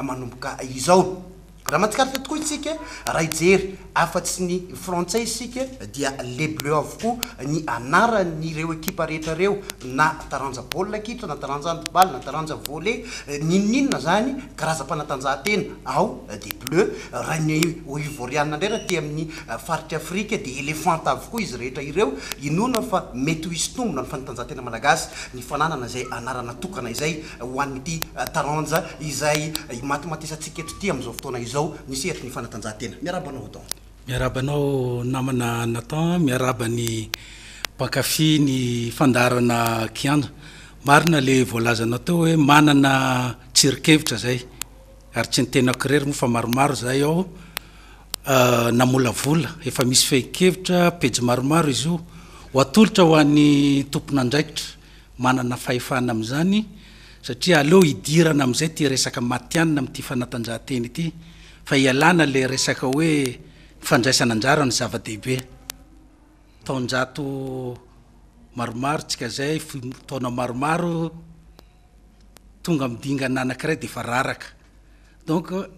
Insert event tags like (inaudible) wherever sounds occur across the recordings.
amadum ka a yizaw raha matsikaratytokoa isika e, raha jery afatsy ny frantsay sika dia le bleu avokoa ny anaran'reo ekipa rehetrareo na tranja baoli kitra na tranjaaibaly na tranja volet nininn zany karaza-panatanjahatena ao de bleu rah ny ivoriana ndre na tyamin'ny faritry afrika di elefanta avokoa izy rehetra ireo inona fa mety ho izy tombona ny fanatanjahtena malagasy ny fnaana zay anaanaoana zay hoanttanj izay matmatesatsiketr ty am'zao fotona izy omisyeiny fanatanjahatena miarabanaoatomiarabanao namnanannymanaiieys neyofy alaefa misy feikeviraaooalotra hoan'ny tomponandraikitra manana faefana am'izany satria aleo idirana am'izay ty resaka matyanina amty fanatanjahanteny ity le eaoenaaronyaeieoaaomao tsikazaytaonaaoaoongaidingananakiray dea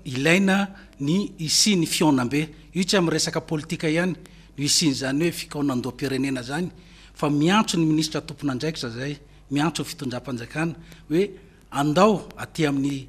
ilaina ny isiny fionam-be io tsy am'y resaka politika ihany no isiny zany hoe fikaonandoapirenena zany fa miantso ny ministre tompona andraiky zazay miantso ny fitonjam-panjakana hoe andao aty amin'ny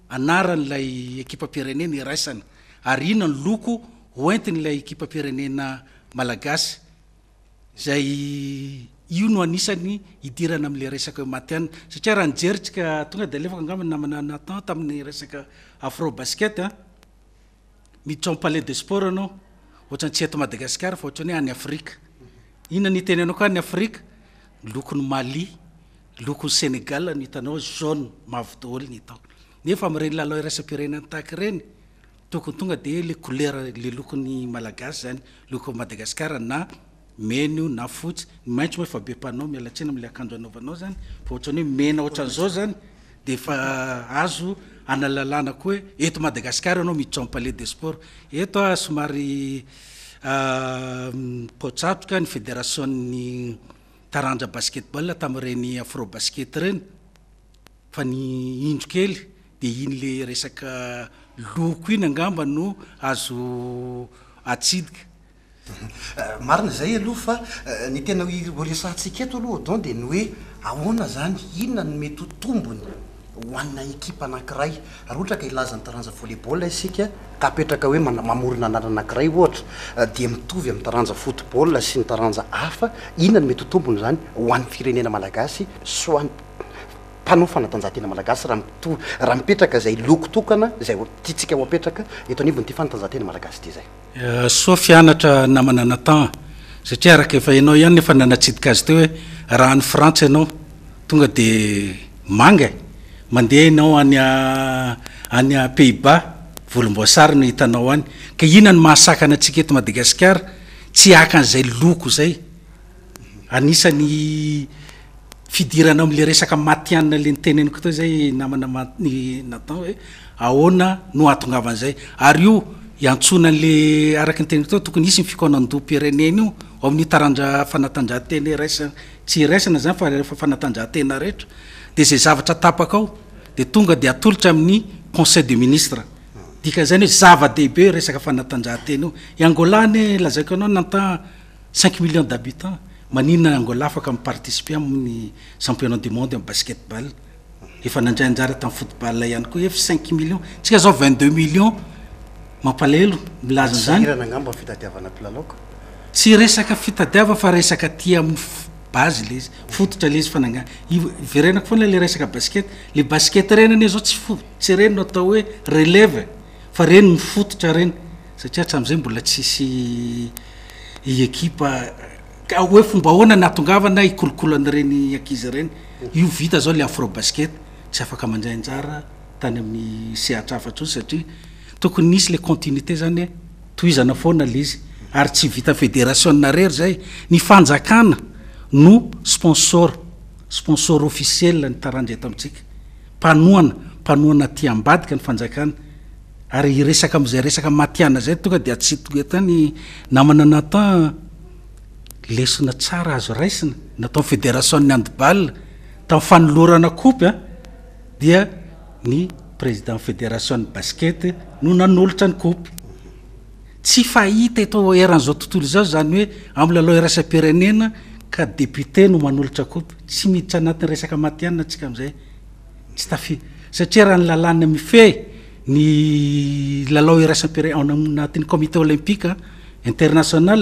a ekipaprnenntnay kipaprnenaaanoaay iirany amle resak hoatan aahanjeritsika tongadleakanananatn taminy resaka afro basketrpalais desportaoaanytsy adaasiaralokonymali lokony senégal any hitanao zaune mave dhôlny atao efarenyllarasa-pirennta eytooytonga d le olerale lokony malagasy zany lokomadagasiarna menyo nafotsy ymaintso moa fabepanao mialatseny amle akanjo anaovanao zany faaany hoenaaanzao zazno emadaasar anao mirapalai de sport etaoaytatoka ah, ny fédérationy taranja basketball tamreny afro basket reny fa ny inro kely de iny le resaka loko iny angamba no azo atsidika (laughs) marina zay aloha fa eh, ny tena oresantsika eto aloha adon de ny hoe ahoana zany inona no mety ho tombony hohannnaekipa anankiray ar ohatra ka ilaza ny taranja volleybaol isika tapetraka hoe mamorina anana anankiray ohatra eh, dia mitovy ami' taranja footbal sy ny taranja hafa inona ny mety ho tombony zany ho any firenena malagasy soampy panao fanatanjahatena malagasy raha mipetraka zay loko tokana zay tytsika ampetraka eto anyibony ty fanatanjahatena malagasy ty zay eh, soa fianatra namana na tam satria araka efa anao hany efa nanatsitika azy te hoe raha any frantsa ianao tonga de manga e. mandeha anao anya any a pays-ba volomboasary no hitanao any ka ihona ny mahasaka ana antsika eto madagasikara tsy aka an'izay loko zay anisan'ny fidirana ale resaka matyanna le nitenenikot zay namanamaynatan oeaonanoangaanzay ayo antsonanle arakyntnko t tokony isy mifikonandohapireneny io oam'ytarandafanatanahanteny raaty rsana zany faefafanatanahanten ez zavatraaaao de tonga de atolotra amn'ny conseil de ministrekzany hoe zvadehibe resakfanatanahanteny o aolany lazaiko anao nantan cinq millions d'abitant manina agolafaka aparticipé am'ny championnat du monde am basketball efanandranjara tam footbal hany koa ef cin millions tsika zao ideux millions mampalelo ilazo zanyai aaz le iz fototr le izyfaarenakofana le resakabaset le aseten izao stsy reno atao oe elv fa reno mifototra reny satria tam'zay mbola tsisy kipa oe fomba hoana nyatongavana ikolokol anyreny akiz reny io vita zao le afro basket tsy afaka manjaynjara tany amy seatr afatr y satria tokony isy le continuité zany e, tizafoana iz ay tsyvitaédéraioaeyzay a no spnsorspnsoofientajet a anoanaanoantabadika nyfanaana ayesakzayesakamaiana zay tonga datsy totany namananata lesona tsara azo raisina natao a fédérationny adebal tfanorana py ny ah, présidentfédérationny basket no aotra yzao tontol zao zany oe alalao raisapirenena kadéputé no manolotraopy tsy miditra anati'ny resaka matyanna atsika zay saia raha nylalana mifey ny lalao iraispanatin'ny comité olympike ah, international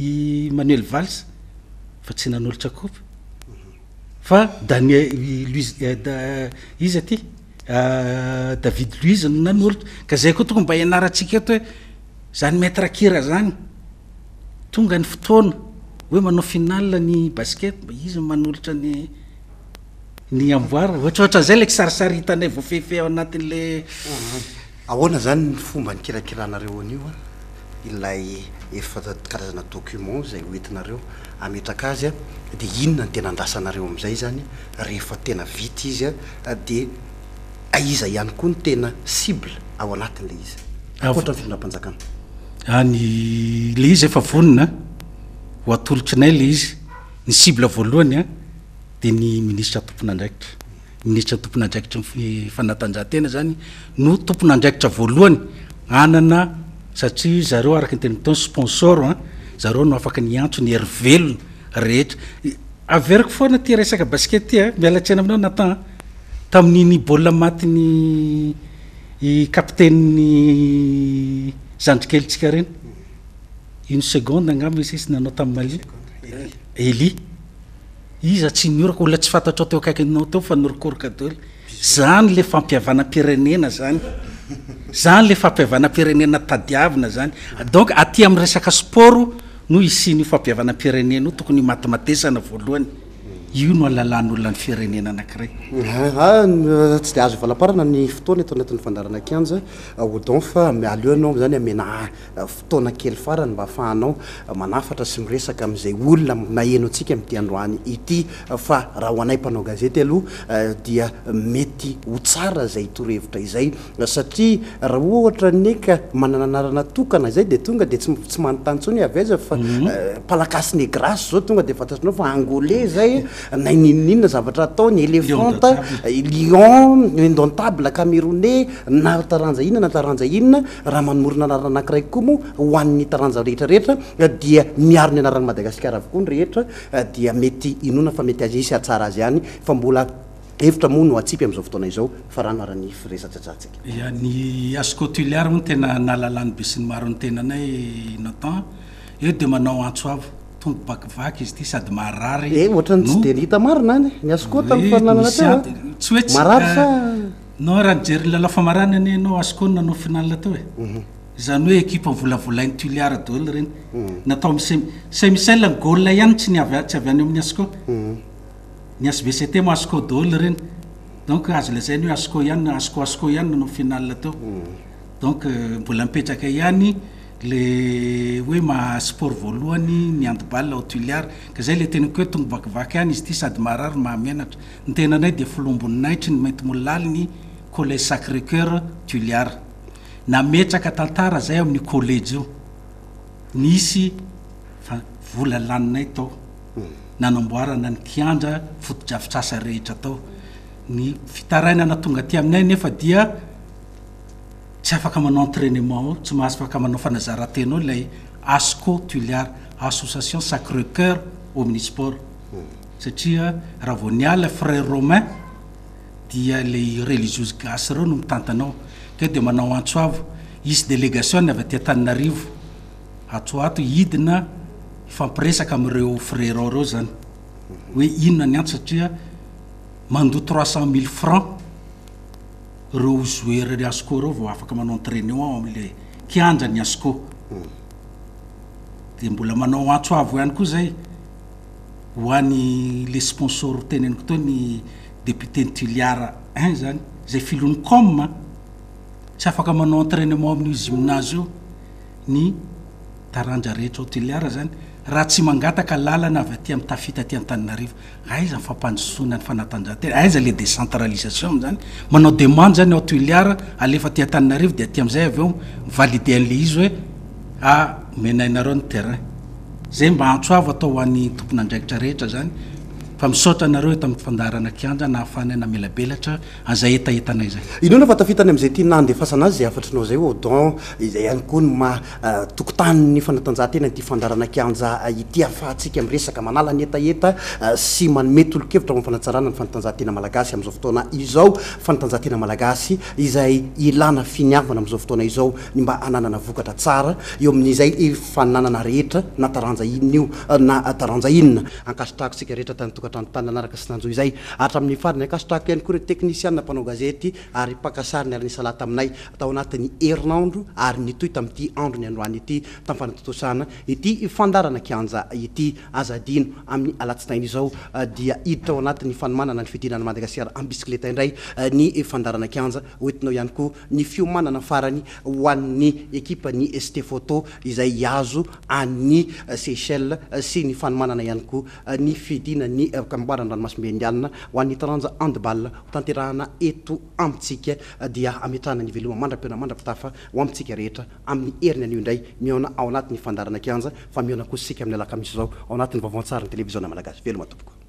nea tsy nanolotradanlui eh, izy aty ah, david luise nanolotra ka zay koa toko mba hianaratsika eto hoe zany matrakira zany tonga ny fotoana hoe manao fihinal ny basketo mba izy manolotra n ny amboara ohatraohatra'zay le kisarisariitanay voafefeh ao anatin'le aoana zany y fomba nikirakiranareo anioa ah? ilay efa karazana document zay oentinareo ametraka azya di inona ny tena andasanareo am'izay zany rehefa tena vita izy a di aiza ihany koa ny tena sible ao anatin'la izy oatra n filonampanjakana any ah, le izy efa vonona ho atolotrinay le izy ny sible voalohany a di ny minisitra tompony andraikitra minisitra tompony andraikitry fanatanjahantena zany no tompony andraikitra voalohany anana satria zareo araky nteny motony sponsor a zareo no afaka niantso ny herivelona rehetra aeriko fana ty resakabaske tya mialatsana ainao natatan''nybolaatny kaptainny zanjokelitsika reny uny seconde agngambo izy izy nanao tam mali eli iza tsy niorak oola tsy fantatra teoakaiky nao teo fanorikorkady zany le fampiavanampirenena zany zany le fampiavanam-perenena tadiavina zany donc aty amin'y resaka sport no isinyio fampiavanam-pirenenaio tokony io matimatesana voalohany io no alalan'olona ny firenena anakiray ah, ah, tsy de azo valaparana ny fotoana atonatn'ny fandarana kianzaoonfa ah, mialeoanaozany amnafotoana kely farany mba afahanao manafatra sy miresaka amzay olona naenotsika mtaoany it fa raha hoanaympanao azet aohdiaety ho zay torevitra izay saahoeanaaanaoay detonga detsy atanaaakasny aseaotdeaalea nainininna zavatra ataony elephante lion indontable kamérone na taranja inona na taranja inona raha manomorona anarana anankiraiky koa moa ho amn'ny taranja rehetrarehetra dia miaro ny anarany madagasikara avokoa norehetra dia mety inona fa mety azisy atsara azy hany fa mbola hevitra moa no atsipy am'izao fotaona izao fa raha no aran'ny freisasatsatsika a ny asokotulyary moa tena nalalany be sy ny maro nytenanay na tan e de manao antsoav toboakivakyzy y sady aatsy oehaelnao ao nanaoinatozany oe ipeolaolainiarôl enynataosemicallny gôl ihany ts tsy avy any amin'ny asko mhm. niasbesetmo ako ôl reny don azolazay yhoako ayaoao any nanaoinato onmbola mpetraka ihany le oe maha- sport voalohany nyandbal o tuliar ka zay le tenykoo toga vakivaky any izy ty sady maararo mahamenatra nytenaanay de filomboninaitry nymety mo lali ny college sacre ceur tuliar naetaka tantara zay amin'ny college io nsy fa volalaninay atao nanomboarana nytianda fotodrafitsasa rehetra atao ny fitaainana tonga ty aminay nefa dia tsy afaka manao entrainement ao tsy mahaso afakmanao fanazarantenao lay asko tuliar association sacre ceur aumnisport satria rahavoniala frère romain dia lay religios gasy reo no mitantanao keo de manao antso avo isy délégation ny avatia taninarivo atoato idina ifampiresaka am ireo frèrao reo zany oe inona ny antso satria mandoa trois cent mille francs reo zoeryny asoko reo vao afaky manao antrainement amle kianja ny asoko de mbola manao antsoavo ihany koa zay hoany le sponsort teneniko to ny député ny tuliara ein zany zay filony comme tsy afaka manao entrainement ami'juminazo io ny taranja rehetra ao tuliara zany raha tsy mangataka lalana avy aty amtafita tyantaninarivo aiza nyfampanosoina ny fanatanjahatela aiza le décentralisation zany manao demande zany aotuiliara alefa tyan-taninarivo de aty am'izay avy eo validé n'le izy hoe a ah, menainareo ny terrain zay mba antsoava atao hoan'ny tompona andraikitra rehetra zany fa misotra anareo tami'nfandarana kianja na afanynamelabelatra aza etaetana zay ineo na fatafitany amzay ty nadefasanaz aatrinao zay n zay ayko matokotay ah, fanatanjahantenatyfadaranakanja ah, itik eesy ah, mety etra fanaanny fnanjahatenaalaasymzao tanaizaofnajhatenamalagasy izay ilana finiana mzao fotoana izao mba anaana vokatra tsara eo ami''zay fanaanrehetra natajaininaajintraoee taty anaraka s nanjo izay aatra amin'ny farykasotrakoany kore teknisiaa mpanao gazety ary pakasariny anysalat aminay tao anatn'ny herinandro ary ntytai'ty anrony andoay itytfanaaa ityfandarana kianja ity aza ain'y aaiaaodaiditraaoanat'ny eh, fanomanana nyfidinany madagaa biileta inray ny fandarana kiana oetinao iay koa ny fiomananafarany hoan'ny ekipany stehoto izay azo any eh, sechel eh, sy ny fanomanana ihany koa ny fidinany ka am'boara ny ranomasombeny alna ho an'ny taranja andebal ho tanterahana eto amitsika eh, dia ametrana ny veloma mandra-peoana mandra-pitafa ho amitsika rehetra amin'ny heriny an'io indray miona ao anatiny fandarana kianja fa miona kossika amin'ny alaka misy zao ao anatin'ny vaovaantsariny televisionna malagasy velomatompoko